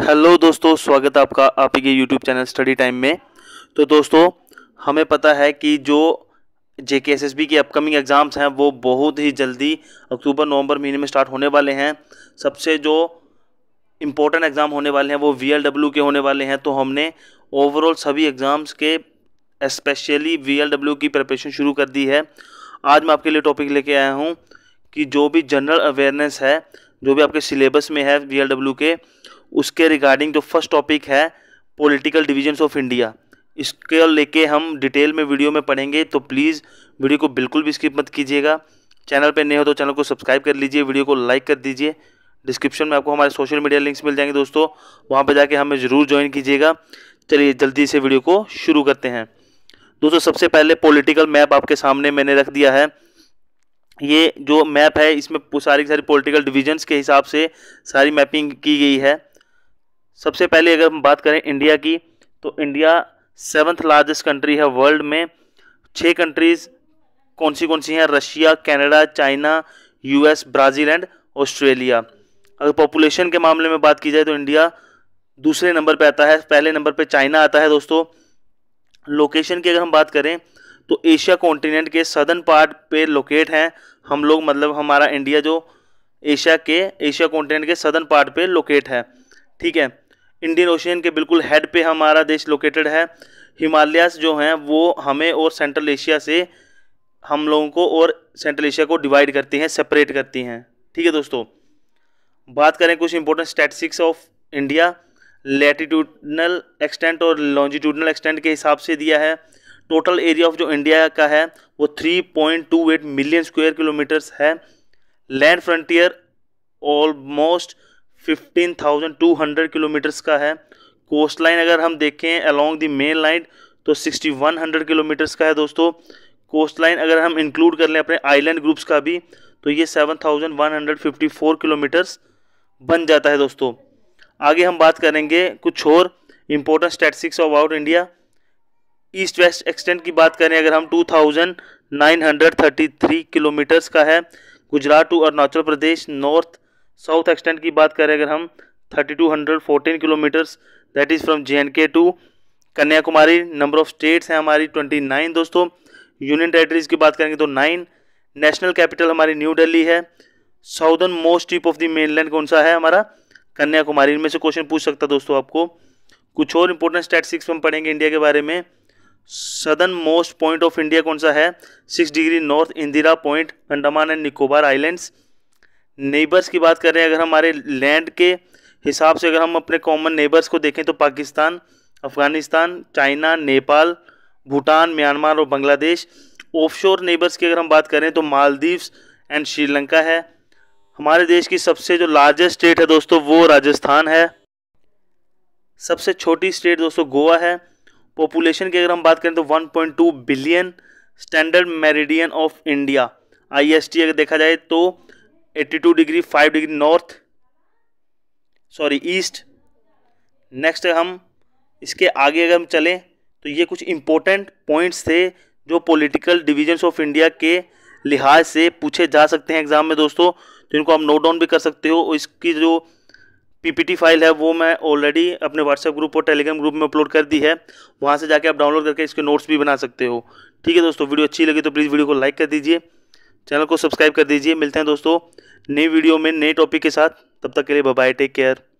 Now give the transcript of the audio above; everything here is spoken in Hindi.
हेलो दोस्तों स्वागत है आपका आप ही के यूट्यूब चैनल स्टडी टाइम में तो दोस्तों हमें पता है कि जो J K S S B के अपकमिंग एग्ज़ाम्स हैं वो बहुत ही जल्दी अक्टूबर नवंबर महीने में स्टार्ट होने वाले हैं सबसे जो इम्पोर्टेंट एग्ज़ाम होने वाले हैं वो वी एल डब्ल्यू के होने वाले हैं तो हमने ओवरऑल सभी एग्ज़ाम्स के स्पेशली वी एल डब्ल्यू की प्रिपरेशन शुरू कर दी है आज मैं आपके लिए टॉपिक लेके आया हूँ कि जो भी जनरल अवेयरनेस है जो भी आपके सिलेबस में है वी एल डब्ल्यू के उसके रिगार्डिंग जो फर्स्ट टॉपिक है पॉलिटिकल डिविजन्स ऑफ इंडिया इसके लेके हम डिटेल में वीडियो में पढ़ेंगे तो प्लीज़ वीडियो को बिल्कुल भी स्किप मत कीजिएगा चैनल पर नहीं हो तो चैनल को सब्सक्राइब कर लीजिए वीडियो को लाइक कर दीजिए डिस्क्रिप्शन में आपको हमारे सोशल मीडिया लिंक्स मिल जाएंगे दोस्तों वहाँ पर जाके हमें ज़रूर ज्वाइन कीजिएगा चलिए जल्दी से वीडियो को शुरू करते हैं दोस्तों सबसे पहले पॉलिटिकल मैप आपके सामने मैंने रख दिया है ये जो मैप है इसमें सारी सारी पॉलिटिकल डिविजन्स के हिसाब से सारी मैपिंग की गई है सबसे पहले अगर हम बात करें इंडिया की तो इंडिया सेवन्थ लार्जेस्ट कंट्री है वर्ल्ड में छः कंट्रीज़ कौन सी कौन सी हैं Russia Canada China US Brazil and Australia अगर पॉपुलेशन के मामले में बात की जाए तो इंडिया दूसरे नंबर पे आता है पहले नंबर पे चाइना आता है दोस्तों लोकेशन की अगर हम बात करें तो एशिया कॉन्टिनेंट के सदर्न पार्ट पे लोकेट हैं हम लोग मतलब हमारा इंडिया जो एशिया के एशिया कॉन्टिनेंट के सदर्न पार्ट पे लोकेट है ठीक है इंडियन ओशियन के बिल्कुल हेड पे हमारा देश लोकेटेड है हिमालयास जो हैं वो हमें और सेंट्रल एशिया से हम लोगों को और सेंट्रल एशिया को डिवाइड करती हैं सेपरेट करती हैं ठीक है दोस्तों बात करें कुछ important statistics of India latitudinal extent और लॉन्जिट्यूडनल एक्सटेंट के हिसाब से दिया है टोटल एरिया ऑफ जो इंडिया का है वो 3.28 मिलियन स्क्वायर किलोमीटर्स है land frontier almost fifteen thousand two hundred kilometres का है कोस्ट लाइन अगर हम देखें अलोंग द मेन लाइन तो सिक्सटी वन हंड्रेड किलोमीटर्स का है दोस्तों कोस्ट लाइन अगर हम इंक्लूड कर लें अपने आइलैंड ग्रुप्स का भी तो ये seven thousand one hundred fifty four kilometres बन जाता है दोस्तों आगे हम बात करेंगे कुछ और important of about India east west extent की बात करें अगर हम 2933 किलोमीटर्स का है Gujarat to Arunachal Pradesh north south extend की बात करें अगर हम thirty two hundred fourteen kilometres that is from J and K to Kanyakumari number of states हैं हमारी ट्वेंटी नाइन दोस्तों यूनियन टेरेटरीज की बात करेंगे तो नाइन नेशनल कैपिटल हमारी न्यू दिल्ली है southern most tip of the mainland कौन सा है हमारा कन्याकुमारी इनमें से क्वेश्चन पूछ सकता दोस्तों आपको कुछ और इंपॉर्टेंट स्टैटिस्टिक्स हम पढ़ेंगे इंडिया के बारे में southern most point of India कौन सा है six degree north Indira point Andaman and Nicobar islands neighbours की बात करें अगर हमारे लैंड के हिसाब से अगर हम अपने कॉमन नेबर्स को देखें तो पाकिस्तान अफ़गानिस्तान चाइना नेपाल भूटान म्यांमार और बांग्लादेश ऑफशोर नेबर्स की अगर हम बात करें तो मालदीव्स एंड श्रीलंका है हमारे देश की सबसे जो लार्जेस्ट स्टेट है दोस्तों वो राजस्थान है सबसे छोटी स्टेट दोस्तों गोवा है पॉपुलेशन की अगर हम बात करें तो 1.2 billion standard meridian of India IST अगर देखा जाए तो 82 degree 5 degree north sorry east next हम इसके आगे अगर हम चलें तो ये कुछ इम्पोर्टेंट पॉइंट्स थे जो पॉलिटिकल डिविजन्स ऑफ इंडिया के लिहाज से पूछे जा सकते हैं एग्ज़ाम में दोस्तों तो इनको आप नोट डाउन भी कर सकते हो और इसकी जो पीपीटी फाइल है वो मैं ऑलरेडी अपने व्हाट्सएप ग्रुप और टेलीग्राम ग्रुप में अपलोड कर दी है वहाँ से जाके आप डाउनलोड करके इसके नोट्स भी बना सकते हो ठीक है दोस्तों वीडियो अच्छी लगी तो प्लीज़ वीडियो को लाइक कर दीजिए चैनल को सब्सक्राइब कर दीजिए मिलते हैं दोस्तों नई वीडियो में नए टॉपिक के साथ तब तक के लिए बाय टेक केयर